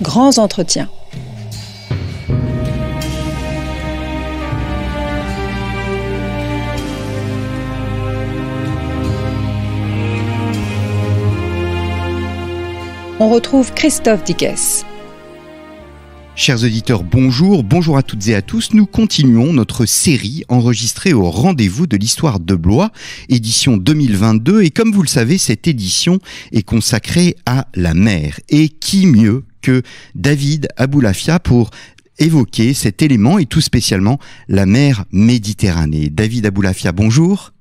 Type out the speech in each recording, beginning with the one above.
Grands entretiens. On retrouve Christophe Dickès. Chers auditeurs, bonjour, bonjour à toutes et à tous. Nous continuons notre série enregistrée au rendez-vous de l'histoire de Blois, édition 2022. Et comme vous le savez, cette édition est consacrée à la mer. Et qui mieux que David Aboulafia pour évoquer cet élément et tout spécialement la mer Méditerranée. David Aboulafia, bonjour.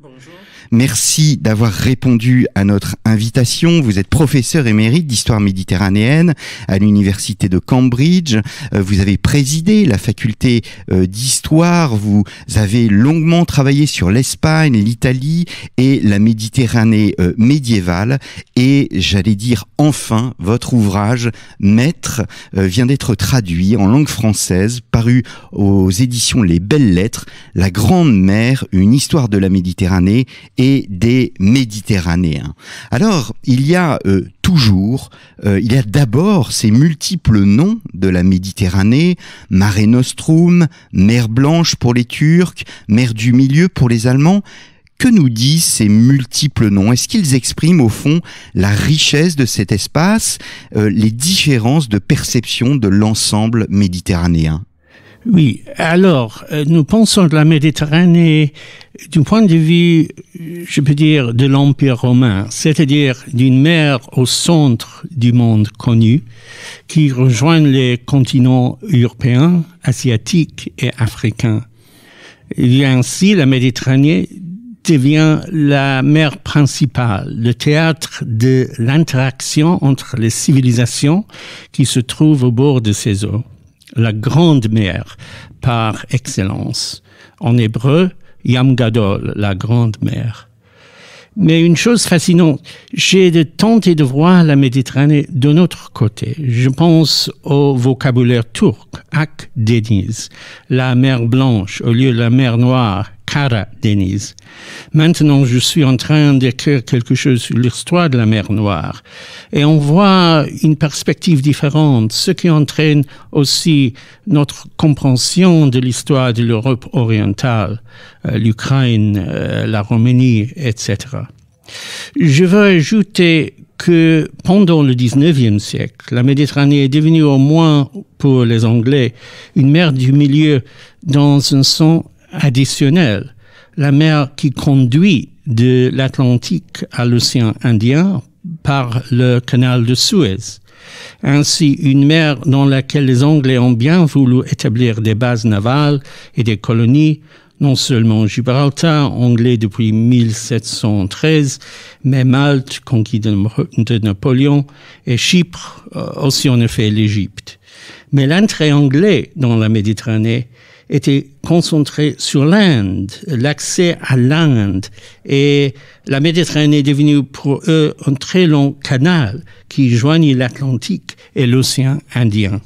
Merci d'avoir répondu à notre invitation. Vous êtes professeur émérite d'histoire méditerranéenne à l'université de Cambridge. Euh, vous avez présidé la faculté euh, d'histoire. Vous avez longuement travaillé sur l'Espagne, l'Italie et la Méditerranée euh, médiévale. Et j'allais dire enfin, votre ouvrage Maître vient d'être traduit en langue française, paru aux éditions Les Belles Lettres, La Grande Mère, une histoire de la Méditerranée et des Méditerranéens. Alors, il y a euh, toujours, euh, il y a d'abord ces multiples noms de la Méditerranée, Mare Nostrum, mer Blanche pour les Turcs, mer du Milieu pour les Allemands. Que nous disent ces multiples noms Est-ce qu'ils expriment au fond la richesse de cet espace, euh, les différences de perception de l'ensemble méditerranéen oui, alors, nous pensons que la Méditerranée du point de vue, je peux dire, de l'Empire romain, c'est-à-dire d'une mer au centre du monde connu, qui rejoint les continents européens, asiatiques et africains. ainsi, la Méditerranée devient la mer principale, le théâtre de l'interaction entre les civilisations qui se trouvent au bord de ces eaux. La grande mer, par excellence. En hébreu, Yamgadol, la grande mer. Mais une chose fascinante, j'ai de tenter de voir la Méditerranée de notre côté. Je pense au vocabulaire turc, Ak Deniz, la mer blanche au lieu de la mer noire, Denise. Maintenant, je suis en train d'écrire quelque chose sur l'histoire de la mer Noire. Et on voit une perspective différente, ce qui entraîne aussi notre compréhension de l'histoire de l'Europe orientale, euh, l'Ukraine, euh, la Roumanie, etc. Je veux ajouter que pendant le 19e siècle, la Méditerranée est devenue au moins pour les Anglais une mer du milieu dans un sens additionnel. La mer qui conduit de l'Atlantique à l'océan Indien par le canal de Suez. Ainsi, une mer dans laquelle les Anglais ont bien voulu établir des bases navales et des colonies, non seulement Gibraltar, anglais depuis 1713, mais Malte, conquis de, Napoléon, et Chypre, euh, aussi en effet l'Égypte. Mais l'entrée anglaise dans la Méditerranée était concentré sur l'Inde, l'accès à l'Inde. Et la Méditerranée est devenue pour eux un très long canal qui joigne l'Atlantique et l'océan Indien.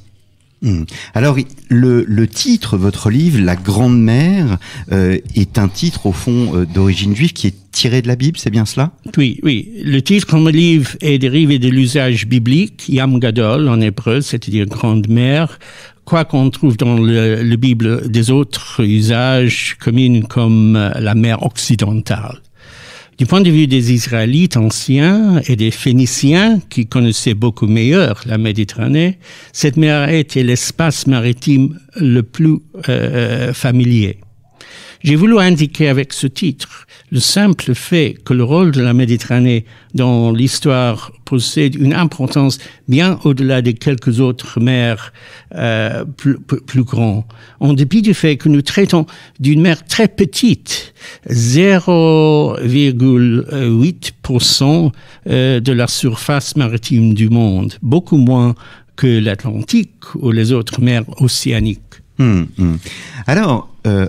Hmm. Alors le, le, titre, votre livre, La Grande Mère, euh, est un titre au fond euh, d'origine juive qui est tiré de la Bible, c'est bien cela Oui, oui. Le titre comme livre est dérivé de l'usage biblique, Yam Gadol en hébreu, c'est-à-dire Grande Mère quoi qu'on trouve dans le, la Bible des autres usages communs comme la mer occidentale. Du point de vue des Israélites anciens et des Phéniciens, qui connaissaient beaucoup meilleur la Méditerranée, cette mer était l'espace maritime le plus euh, euh, familier. J'ai voulu indiquer avec ce titre le simple fait que le rôle de la Méditerranée dans l'histoire possède une importance bien au-delà de quelques autres mers euh, plus, plus grands. En dépit du fait que nous traitons d'une mer très petite, 0,8% euh, de la surface maritime du monde, beaucoup moins que l'Atlantique ou les autres mers océaniques. Hum, hum. Alors, euh,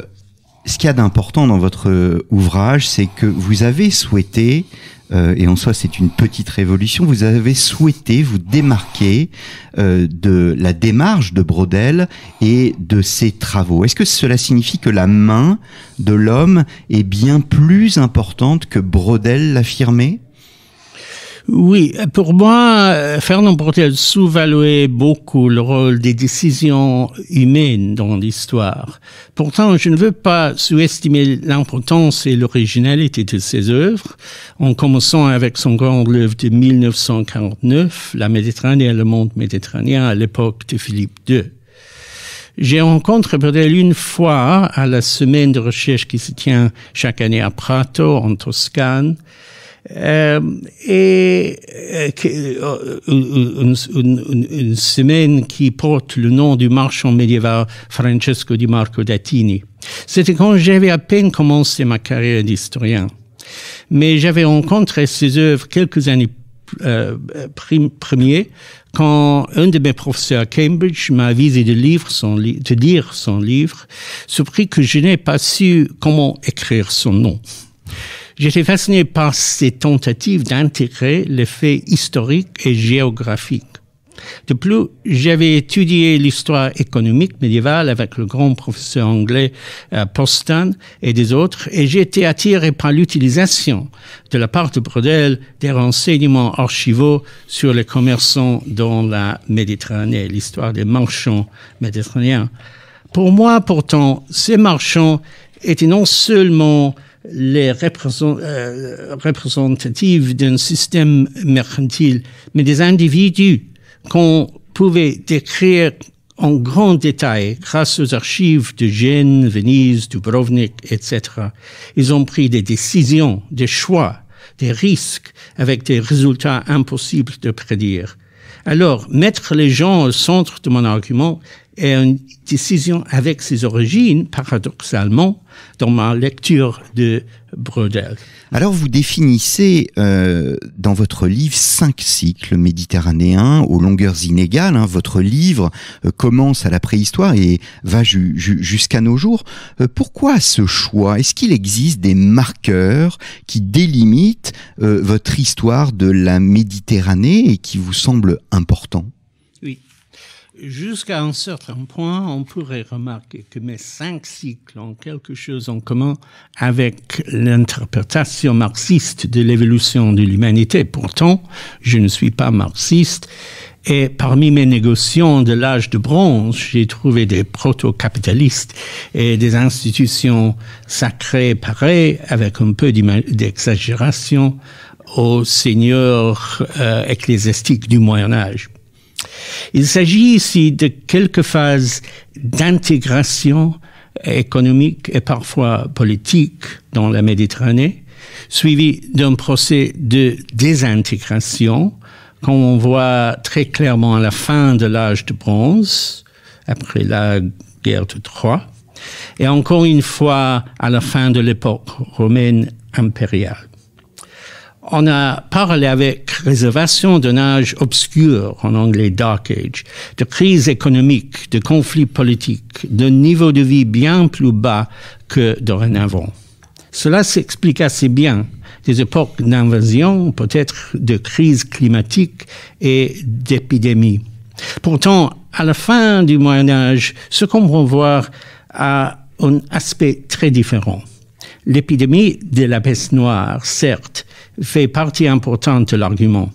ce qu'il y a d'important dans votre euh, ouvrage, c'est que vous avez souhaité, euh, et en soi c'est une petite révolution, vous avez souhaité vous démarquer euh, de la démarche de Brodel et de ses travaux. Est-ce que cela signifie que la main de l'homme est bien plus importante que Brodel l'affirmait oui, pour moi, Fernand Portel sous-valuait beaucoup le rôle des décisions humaines dans l'histoire. Pourtant, je ne veux pas sous-estimer l'importance et l'originalité de ses œuvres, en commençant avec son grand œuvre de 1949, La Méditerranée et le monde méditerranéen à l'époque de Philippe II. J'ai rencontré Bordel une fois à la semaine de recherche qui se tient chaque année à Prato, en Toscane, euh, et euh, euh, une, semaine qui porte le nom du marchand médiéval Francesco di Marco Dattini. C'était quand j'avais à peine commencé ma carrière d'historien. Mais j'avais rencontré ses œuvres quelques années euh, quand un de mes professeurs à Cambridge m'a avisé de, livre de lire son livre, surpris que je n'ai pas su comment écrire son nom. J'étais fasciné par ces tentatives d'intégrer les faits historiques et géographiques. De plus, j'avais étudié l'histoire économique médiévale avec le grand professeur anglais euh, Postan et des autres, et j'ai été attiré par l'utilisation de la part de Brodel des renseignements archivaux sur les commerçants dans la Méditerranée, l'histoire des marchands méditerranéens. Pour moi, pourtant, ces marchands étaient non seulement les euh, représentatives d'un système mercantile, mais des individus qu'on pouvait décrire en grand détail grâce aux archives de Gênes, Venise, Dubrovnik, etc. Ils ont pris des décisions, des choix, des risques avec des résultats impossibles de prédire. Alors, mettre les gens au centre de mon argument, et une décision avec ses origines, paradoxalement, dans ma lecture de Brodel. Alors vous définissez euh, dans votre livre cinq cycles méditerranéens aux longueurs inégales. Hein. Votre livre euh, commence à la préhistoire et va jusqu'à nos jours. Euh, pourquoi ce choix Est-ce qu'il existe des marqueurs qui délimitent votre histoire de la Méditerranée et qui vous semblent importants jusqu'à un certain point, on pourrait remarquer que mes cinq cycles ont quelque chose en commun avec l'interprétation marxiste de l'évolution de l'humanité. Pourtant, je ne suis pas marxiste. Et parmi mes négociants de l'âge de bronze, j'ai trouvé des proto-capitalistes et des institutions sacrées pareilles, avec un peu d'exagération, aux seigneurs euh, ecclésiastiques du Moyen Âge. Il s'agit ici de quelques phases d'intégration économique et parfois politique dans la Méditerranée, suivies d'un procès de désintégration, comme on voit très clairement à la fin de l'âge de bronze, après la guerre de Troie, et encore une fois à la fin de l'époque romaine impériale on a parlé avec réservation d'un âge obscur, en anglais Dark Age, de crise économique, de conflits politiques, d'un niveau de vie bien plus bas que dorénavant. Cela s'explique assez bien des époques d'invasion, peut-être de crise climatique et d'épidémie. Pourtant, à la fin du Moyen Âge, ce qu'on va voir a un aspect très différent. L'épidémie de la baisse noire, certes, fait partie importante de l'argument,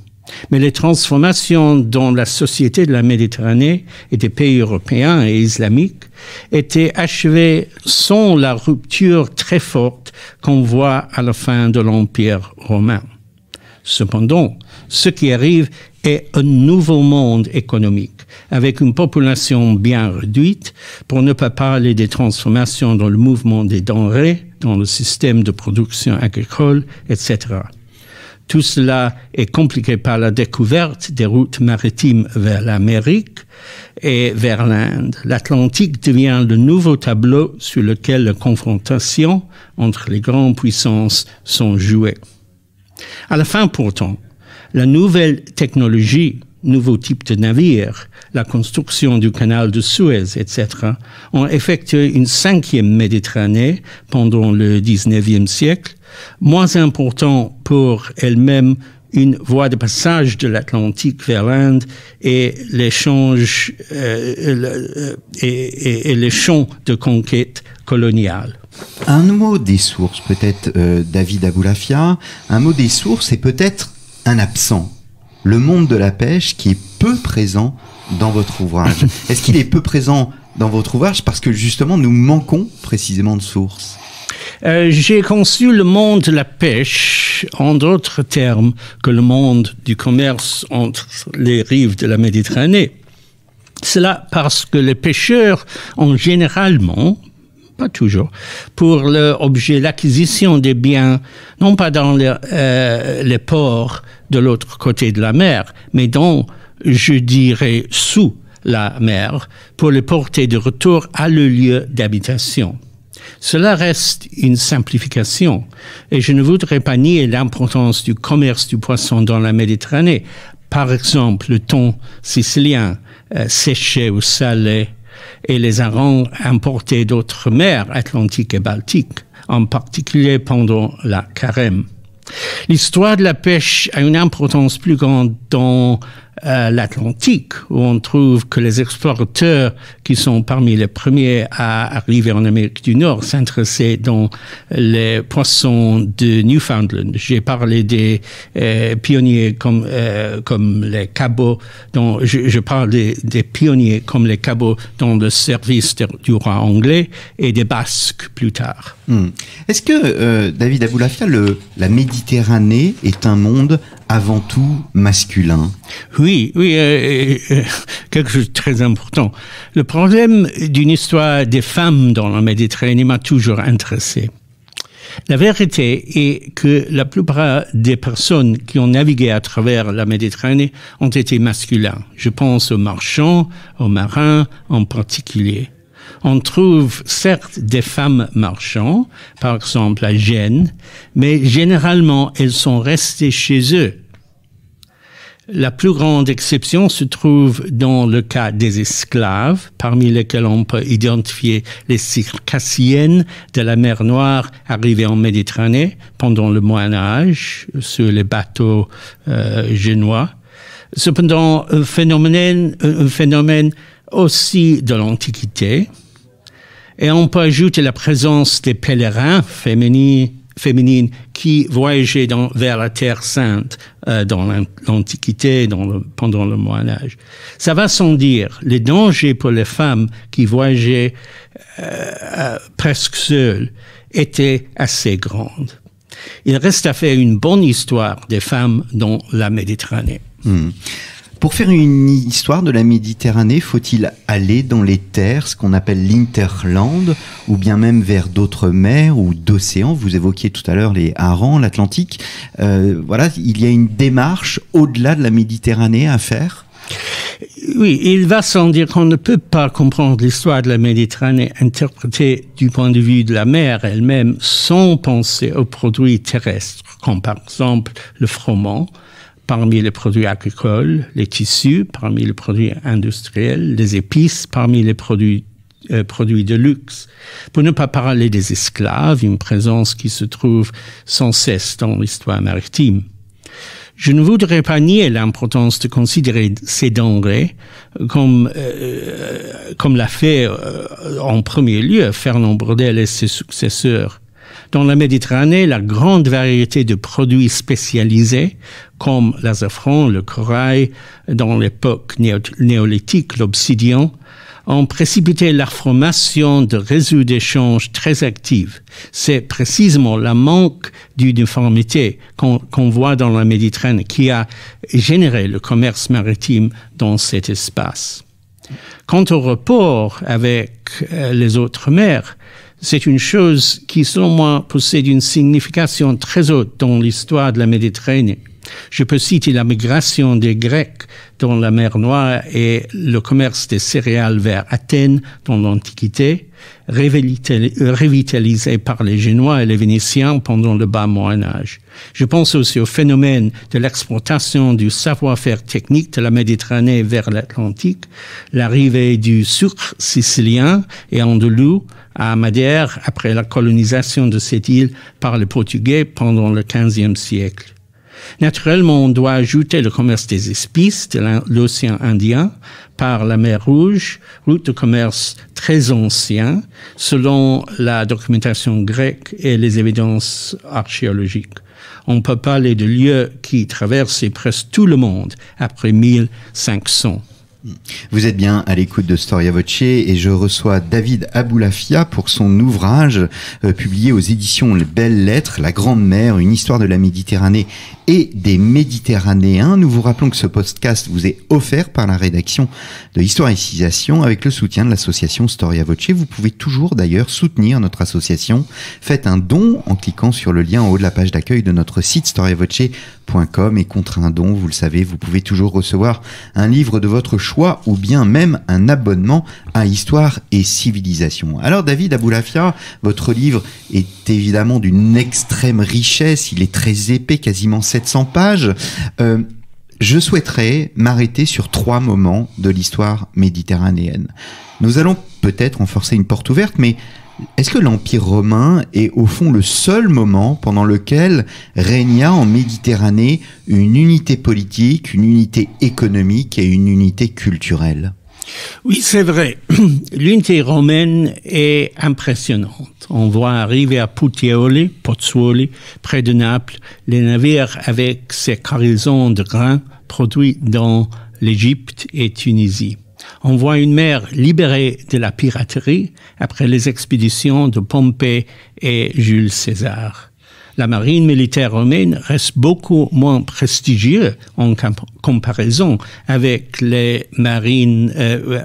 mais les transformations dans la société de la Méditerranée et des pays européens et islamiques étaient achevées sans la rupture très forte qu'on voit à la fin de l'Empire romain. Cependant, ce qui arrive est un nouveau monde économique, avec une population bien réduite, pour ne pas parler des transformations dans le mouvement des denrées, dans le système de production agricole, etc. Tout cela est compliqué par la découverte des routes maritimes vers l'Amérique et vers l'Inde. L'Atlantique devient le nouveau tableau sur lequel les confrontations entre les grandes puissances sont jouées. À la fin pourtant, la nouvelle technologie nouveaux types de navires, la construction du canal de Suez, etc., ont effectué une cinquième Méditerranée pendant le 19e siècle, moins important pour elle-même une voie de passage de l'Atlantique vers l'Inde et l'échange euh, euh, et, les champs de conquête coloniale. Un mot des sources, peut-être euh, David Aboulafia, un mot des sources est peut-être un absent le monde de la pêche qui est peu présent dans votre ouvrage. Est-ce qu'il est peu présent dans votre ouvrage parce que justement nous manquons précisément de sources euh, J'ai conçu le monde de la pêche, en d'autres termes, que le monde du commerce entre les rives de la Méditerranée. Cela parce que les pêcheurs ont généralement pas toujours, pour l'objet, l'acquisition des biens, non pas dans euh, les ports de l'autre côté de la mer, mais dans, je dirais, sous la mer, pour les porter de retour à le lieu d'habitation. Cela reste une simplification, et je ne voudrais pas nier l'importance du commerce du poisson dans la Méditerranée. Par exemple, le thon sicilien, euh, séché ou salé, et les auront importés d'autres mers atlantiques et baltiques, en particulier pendant la carême. L'histoire de la pêche a une importance plus grande dans euh, l'Atlantique, où on trouve que les explorateurs qui sont parmi les premiers à arriver en Amérique du Nord s'intéressaient dans les poissons de Newfoundland. J'ai parlé des euh, pionniers comme euh, comme les cabots, dont je, parle des, pionniers comme les cabots dans le service du roi anglais et des Basques plus tard. Hmm. Est-ce que David Aboulafia, le, la Méditerranée est un monde avant tout masculin oui, euh, euh, euh, quelque chose de très important. Le problème d'une histoire des femmes dans la Méditerranée m'a toujours intéressé. La vérité est que la plupart des personnes qui ont navigué à travers la Méditerranée ont été masculins. Je pense aux marchands, aux marins en particulier. On trouve certes des femmes marchands, par exemple à Gênes, mais généralement elles sont restées chez eux la plus grande exception se trouve dans le cas des esclaves, parmi lesquels on peut identifier les circassiennes de la mer Noire arrivées en Méditerranée pendant le Moyen Âge sur les bateaux euh, génois. Cependant, un phénomène, un phénomène aussi de l'Antiquité. Et on peut ajouter la présence des pèlerins féminins, féminine qui voyageaient dans, vers la Terre Sainte euh, dans l'Antiquité, pendant le Moyen Âge. Ça va sans dire, les dangers pour les femmes qui voyageaient euh, euh, presque seules étaient assez grandes. Il reste à faire une bonne histoire des femmes dans la Méditerranée. Hmm. Pour faire une histoire de la Méditerranée, faut-il aller dans les terres, ce qu'on appelle l'Interland, ou bien même vers d'autres mers ou d'océans Vous évoquiez tout à l'heure les harengs, l'Atlantique. Euh, voilà, il y a une démarche au-delà de la Méditerranée à faire oui, il va sans dire qu'on ne peut pas comprendre l'histoire de la Méditerranée interprétée du point de vue de la mer elle-même sans penser aux produits terrestres, comme par exemple le froment, parmi les produits agricoles, les tissus parmi les produits industriels, les épices parmi les produits euh, produits de luxe. Pour ne pas parler des esclaves, une présence qui se trouve sans cesse dans l'histoire maritime. Je ne voudrais pas nier l'importance de considérer ces denrées comme, euh, comme l'a fait euh, en premier lieu Fernand Brodel et ses successeurs. Dans la Méditerranée, la grande variété de produits spécialisés, comme l'azafran, le corail, dans l'époque néolithique, l'obsidian, ont précipité la formation de réseaux d'échanges très actifs. C'est précisément la manque d'uniformité qu'on voit dans la Méditerranée qui a généré le commerce maritime dans cet espace. Quant au report avec euh, les autres mers, c'est une chose qui, selon moi, possède une signification très haute dans l'histoire de la Méditerranée. Je peux citer la migration des Grecs dans la mer Noire et le commerce des céréales vers Athènes dans l'Antiquité, révitalisé euh, par les Génois et les Vénitiens pendant le bas Moyen Âge. Je pense aussi au phénomène de l'exportation du savoir-faire technique de la Méditerranée vers l'Atlantique, l'arrivée du sucre sicilien et andalou à Madère après la colonisation de cette île par les Portugais pendant le 15 siècle. Naturellement, on doit ajouter le commerce des espices de l'océan Indien par la mer Rouge, route de commerce très ancien, selon la documentation grecque et les évidences archéologiques. On peut parler de lieux qui traversaient presque tout le monde après 1500. Vous êtes bien à l'écoute de Storia Voce et je reçois David Aboulafia pour son ouvrage euh, publié aux éditions Les Belles Lettres, La Grande Mer, une histoire de la Méditerranée et des Méditerranéens. Nous vous rappelons que ce podcast vous est offert par la rédaction de Histoire et Civilisation avec le soutien de l'association Storia Voce. Vous pouvez toujours d'ailleurs soutenir notre association. Faites un don en cliquant sur le lien en haut de la page d'accueil de notre site storiavoce.com et contre un don, vous le savez, vous pouvez toujours recevoir un livre de votre choix ou bien même un abonnement à Histoire et Civilisation. Alors David Aboulafia, votre livre est évidemment d'une extrême richesse, il est très épais, quasiment 700 pages. Euh, je souhaiterais m'arrêter sur trois moments de l'histoire méditerranéenne. Nous allons peut-être en forcer une porte ouverte, mais est-ce que l'Empire romain est au fond le seul moment pendant lequel régna en Méditerranée une unité politique, une unité économique et une unité culturelle oui, c'est vrai. L'unité romaine est impressionnante. On voit arriver à Puteoli, Pozzuoli, près de Naples, les navires avec ces carisons de grains produits dans l'Égypte et Tunisie. On voit une mer libérée de la piraterie après les expéditions de Pompée et Jules César la marine militaire romaine reste beaucoup moins prestigieuse en comparaison avec les marines euh, euh,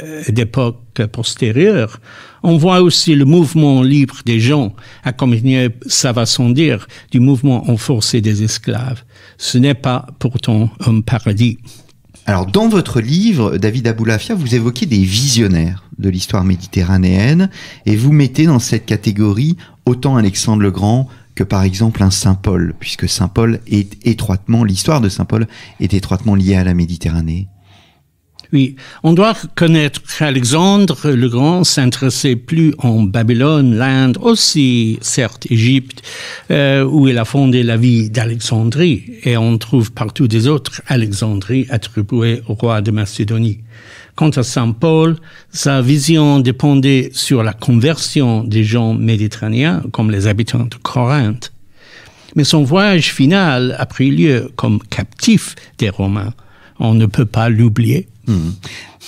euh, d'époque postérieure. On voit aussi le mouvement libre des gens, à combien ça va sans dire, du mouvement enforcé des esclaves. Ce n'est pas pourtant un paradis. Alors, dans votre livre, David Aboulafia, vous évoquez des visionnaires de l'histoire méditerranéenne et vous mettez dans cette catégorie autant Alexandre le Grand que par exemple un Saint Paul, puisque Saint Paul est étroitement, l'histoire de Saint Paul est étroitement liée à la Méditerranée. Oui, on doit connaître qu'Alexandre le Grand s'intéressait plus en Babylone, l'Inde, aussi certes Égypte, euh, où il a fondé la vie d'Alexandrie, et on trouve partout des autres Alexandrie attribuées au roi de Macédonie. Quant à Saint Paul, sa vision dépendait sur la conversion des gens méditerranéens, comme les habitants de Corinthe. Mais son voyage final a pris lieu comme captif des Romains. On ne peut pas l'oublier. Mhm.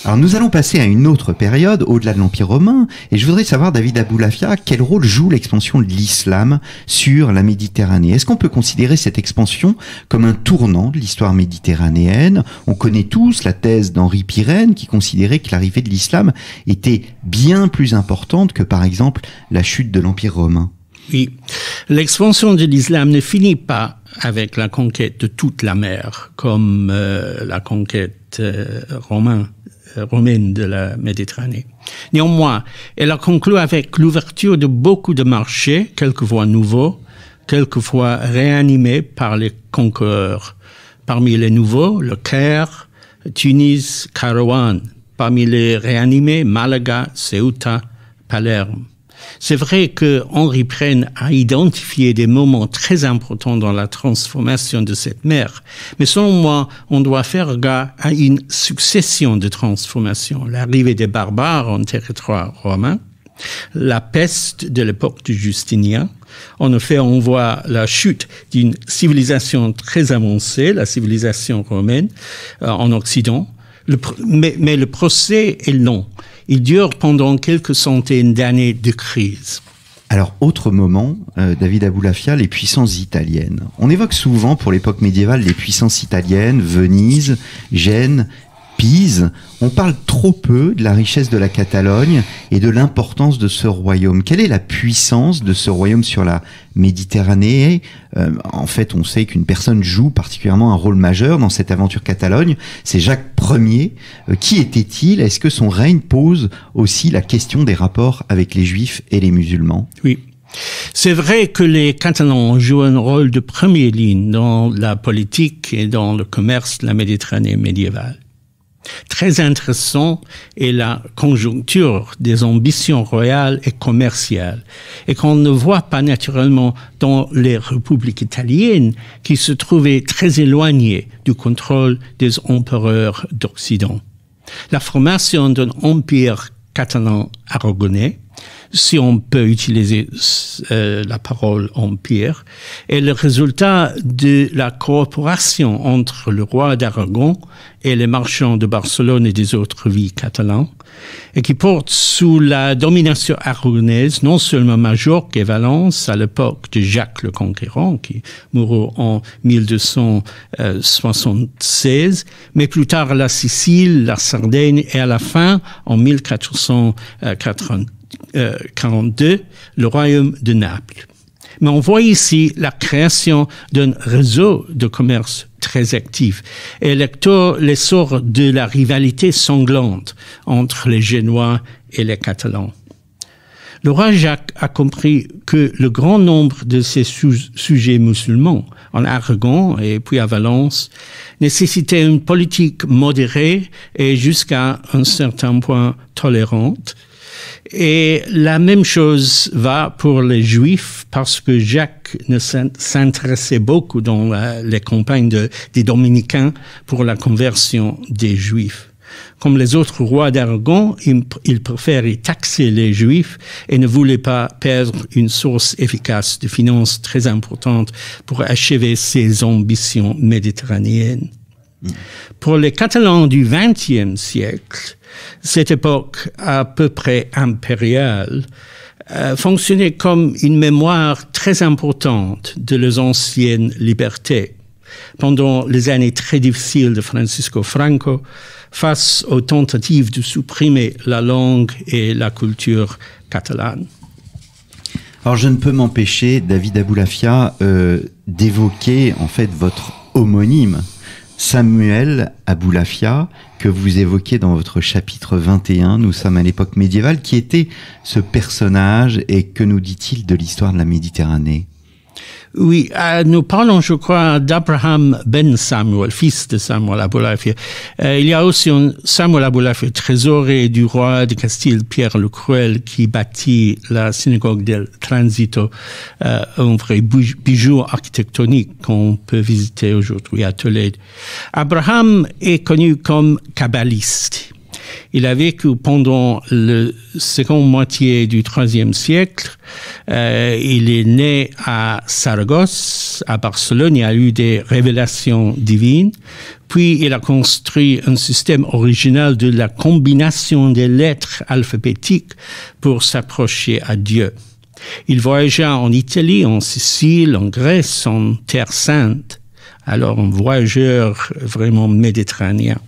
Alors nous allons passer à une autre période au-delà de l'Empire romain et je voudrais savoir David Aboulafia quel rôle joue l'expansion de l'islam sur la Méditerranée. Est-ce qu'on peut considérer cette expansion comme un tournant de l'histoire méditerranéenne On connaît tous la thèse d'Henri Pirène qui considérait que l'arrivée de l'islam était bien plus importante que par exemple la chute de l'Empire romain. Oui, l'expansion de l'islam ne finit pas avec la conquête de toute la mer comme euh, la conquête euh, romain, euh, romaine de la Méditerranée. Néanmoins, elle a conclu avec l'ouverture de beaucoup de marchés, quelquefois nouveaux, quelquefois réanimés par les conquérants. Parmi les nouveaux, le Caire, Tunis, Carouane. Parmi les réanimés, Malaga, Ceuta, Palerme. C'est vrai que Henri Prenne a identifié des moments très importants dans la transformation de cette mer, mais selon moi, on doit faire regard à une succession de transformations. L'arrivée des barbares en territoire romain, la peste de l'époque du Justinien. En effet, on voit la chute d'une civilisation très avancée, la civilisation romaine, euh, en Occident, mais, le procès est long. Il dure pendant quelques centaines d'années de crise. Alors, autre moment, euh, David Aboulafia, les puissances italiennes. On évoque souvent pour l'époque médiévale les puissances italiennes, Venise, Gênes, Pise, on parle trop peu de la richesse de la Catalogne et de l'importance de ce royaume. Quelle est la puissance de ce royaume sur la Méditerranée euh, En fait, on sait qu'une personne joue particulièrement un rôle majeur dans cette aventure Catalogne, c'est Jacques Ier. Euh, qui était-il Est-ce que son règne pose aussi la question des rapports avec les juifs et les musulmans Oui, c'est vrai que les Catalans jouent un rôle de première ligne dans la politique et dans le commerce de la Méditerranée médiévale. Très intéressant est la conjoncture des ambitions royales et commerciales, et qu'on ne voit pas naturellement dans les républiques italiennes qui se trouvaient très éloignées du contrôle des empereurs d'Occident. La formation d'un empire catalan aragonais si on peut utiliser euh, la parole empire, est le résultat de la coopération entre le roi d'Aragon et les marchands de Barcelone et des autres villes catalans, et qui porte sous la domination aragonaise non seulement Majorque et Valence à l'époque de Jacques le Conquérant, qui mourut en 1276, mais plus tard la Sicile, la Sardaigne et à la fin en 1480. 42, euh, le royaume de Naples. Mais on voit ici la création d'un réseau de commerce très actif et l'essor de la rivalité sanglante entre les Génois et les Catalans. Le roi Jacques a compris que le grand nombre de ses sujets musulmans, en Aragon et puis à Valence, nécessitait une politique modérée et jusqu'à un certain point tolérante, et la même chose va pour les Juifs, parce que Jacques ne s'intéressait beaucoup dans les campagnes des Dominicains pour la conversion des Juifs. Comme les autres rois d'Aragon, il, il préférait taxer les Juifs et ne voulait pas perdre une source efficace de finances très importante pour achever ses ambitions méditerranéennes. Pour les Catalans du XXe siècle, cette époque à peu près impériale euh, fonctionnait comme une mémoire très importante de leurs anciennes libertés. Pendant les années très difficiles de Francisco Franco, face aux tentatives de supprimer la langue et la culture catalane. Alors je ne peux m'empêcher, David Aboulafia, euh, d'évoquer en fait votre homonyme, Samuel Aboulafia, que vous évoquez dans votre chapitre 21, nous sommes à l'époque médiévale, qui était ce personnage et que nous dit-il de l'histoire de la Méditerranée oui, euh, nous parlons, je crois, d'Abraham ben Samuel, fils de Samuel Abulafia. Euh, il y a aussi un Samuel Abulafia, trésorier du roi de Castille, Pierre le Cruel, qui bâtit la synagogue del Transito, euh, un vrai bijou architectonique qu'on peut visiter aujourd'hui à Tolède. Abraham est connu comme kabbaliste il a vécu pendant la seconde moitié du troisième siècle. Euh, il est né à Saragosse, à Barcelone. Il a eu des révélations divines. Puis il a construit un système original de la combination des lettres alphabétiques pour s'approcher à Dieu. Il voyagea en Italie, en Sicile, en Grèce, en Terre Sainte. Alors un voyageur vraiment méditerranéen.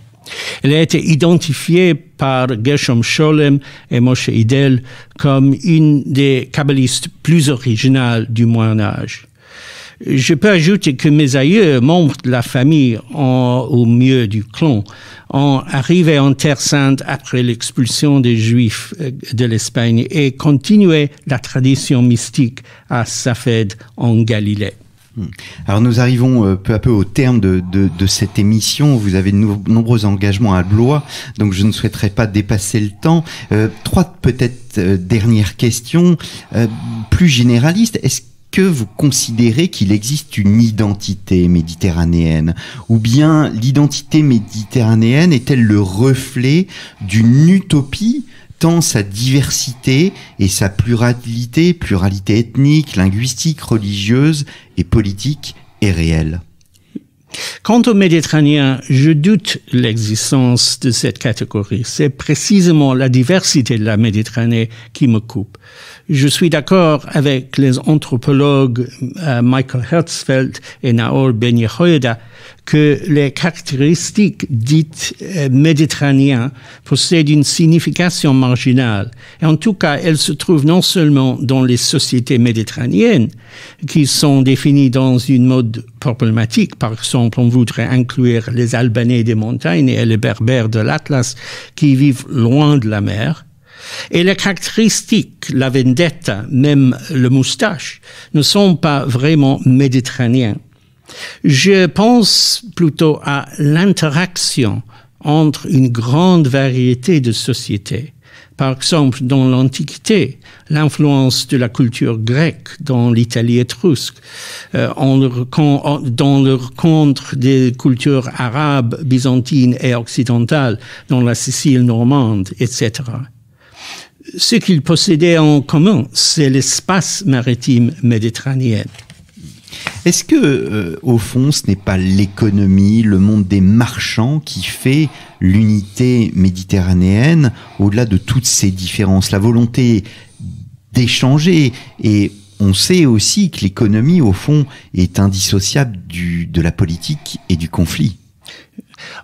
Elle a été identifiée par Gershom Scholem et Moshe Idel comme une des kabbalistes plus originales du Moyen Âge. Je peux ajouter que mes aïeux, membres de la famille en, au milieu du clan, ont arrivé en Terre Sainte après l'expulsion des Juifs euh, de l'Espagne et continué la tradition mystique à Safed en Galilée. Hmm. Alors nous arrivons euh, peu à peu au terme de, cette émission. Vous avez de nombreux engagements à Blois, donc je ne souhaiterais pas dépasser le temps. Euh, trois peut-être euh, dernières questions plus généralistes. Est-ce que vous considérez qu'il existe une identité méditerranéenne Ou bien l'identité méditerranéenne est-elle le reflet d'une utopie tant sa diversité et sa pluralité, pluralité ethnique, linguistique, religieuse et politique est réelle. Quant aux Méditerranéens, je doute l'existence de cette catégorie. C'est précisément la diversité de la Méditerranée qui me coupe. Je suis d'accord avec les anthropologues euh, Michael Herzfeld et Naor ben que les caractéristiques dites euh, méditerranéennes possèdent une signification marginale. Et en tout cas, elles se trouvent non seulement dans les sociétés méditerranéennes, qui sont définies dans une mode problématique. Par exemple, on voudrait inclure les Albanais des montagnes et les Berbères de l'Atlas, qui vivent loin de la mer, et les caractéristiques, la vendetta, même le moustache, ne sont pas vraiment méditerranéens. Je pense plutôt à l'interaction entre une grande variété de sociétés. Par exemple, dans l'Antiquité, l'influence de la culture grecque dans l'Italie étrusque, euh, dans le rencontre des cultures arabes, byzantines et occidentales, dans la Sicile normande, etc. Ce qu'ils possédaient en commun, c'est l'espace maritime méditerranéen. Est-ce que, euh, au fond, ce n'est pas l'économie, le monde des marchands qui fait l'unité méditerranéenne au-delà de toutes ces différences La volonté d'échanger et on sait aussi que l'économie, au fond, est indissociable de la politique et du conflit.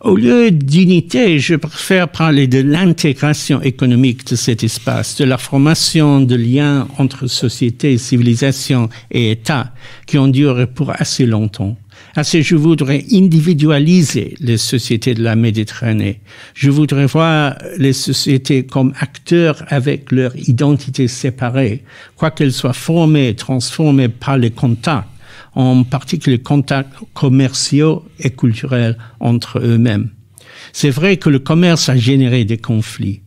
Au lieu d'unité, je préfère parler de l'intégration économique de cet espace, de la formation de liens entre société, civilisation et État qui ont duré pour assez longtemps. Assez, je voudrais individualiser les sociétés de la Méditerranée. Je voudrais voir les sociétés comme acteurs avec leur identité séparée, quoiqu'elles soient formées, transformées par les contacts en particulier les contacts commerciaux et culturels entre eux-mêmes. C'est vrai que le commerce a généré des conflits.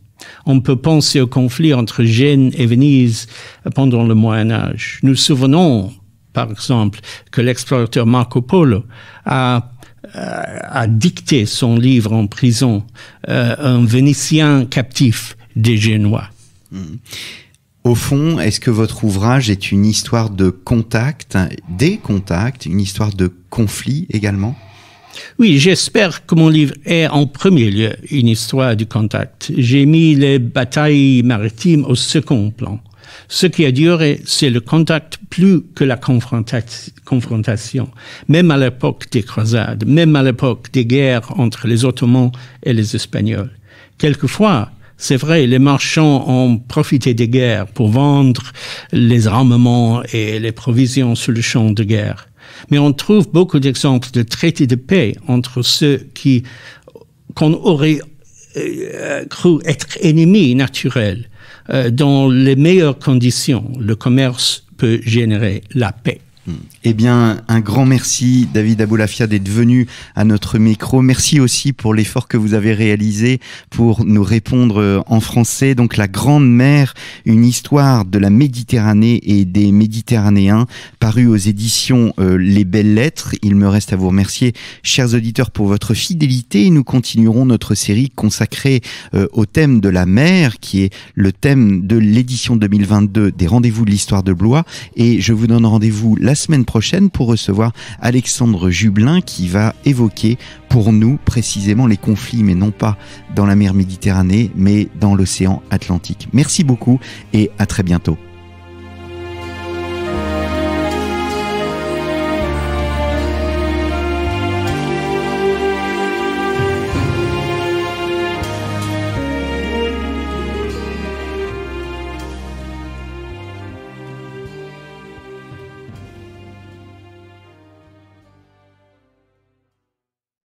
On peut penser au conflit entre Gênes et Venise pendant le Moyen Âge. Nous souvenons, par exemple, que l'explorateur Marco Polo a euh, a dicté son livre en prison, euh, un Vénitien captif des Génois. Mmh. Au fond, est-ce que votre ouvrage est une histoire de contact, des contacts, une histoire de conflit également oui, j'espère que mon livre est en premier lieu une histoire du contact. J'ai mis les batailles maritimes au second plan. Ce qui a duré, c'est le contact plus que la confrontation. Même à l'époque des croisades, même à l'époque des guerres entre les Ottomans et les Espagnols. Quelquefois, c'est vrai, les marchands ont profité des guerres pour vendre les armements et les provisions sur le champ de guerre. Mais on trouve beaucoup d'exemples de traités de paix entre ceux qui, qu'on aurait euh, cru être ennemis naturels, euh, dans les meilleures conditions. Le commerce peut générer la paix. Mm. Eh bien, un grand merci, David Aboulafia, d'être venu à notre micro. Merci aussi pour l'effort que vous avez réalisé pour nous répondre euh, en français. Donc, La Grande Mer, une histoire de la Méditerranée et des Méditerranéens, paru aux éditions euh, Les Belles Lettres. Il me reste à vous remercier, chers auditeurs, pour votre fidélité. Nous continuerons notre série consacrée euh, au thème de la mer, qui est le thème de l'édition 2022 des Rendez-vous de l'Histoire de Blois. Et je vous donne rendez-vous la semaine prochaine pour recevoir Alexandre Jublin qui va évoquer pour nous précisément les conflits, mais non pas dans la mer Méditerranée, mais dans l'océan Atlantique. Merci beaucoup et à très bientôt.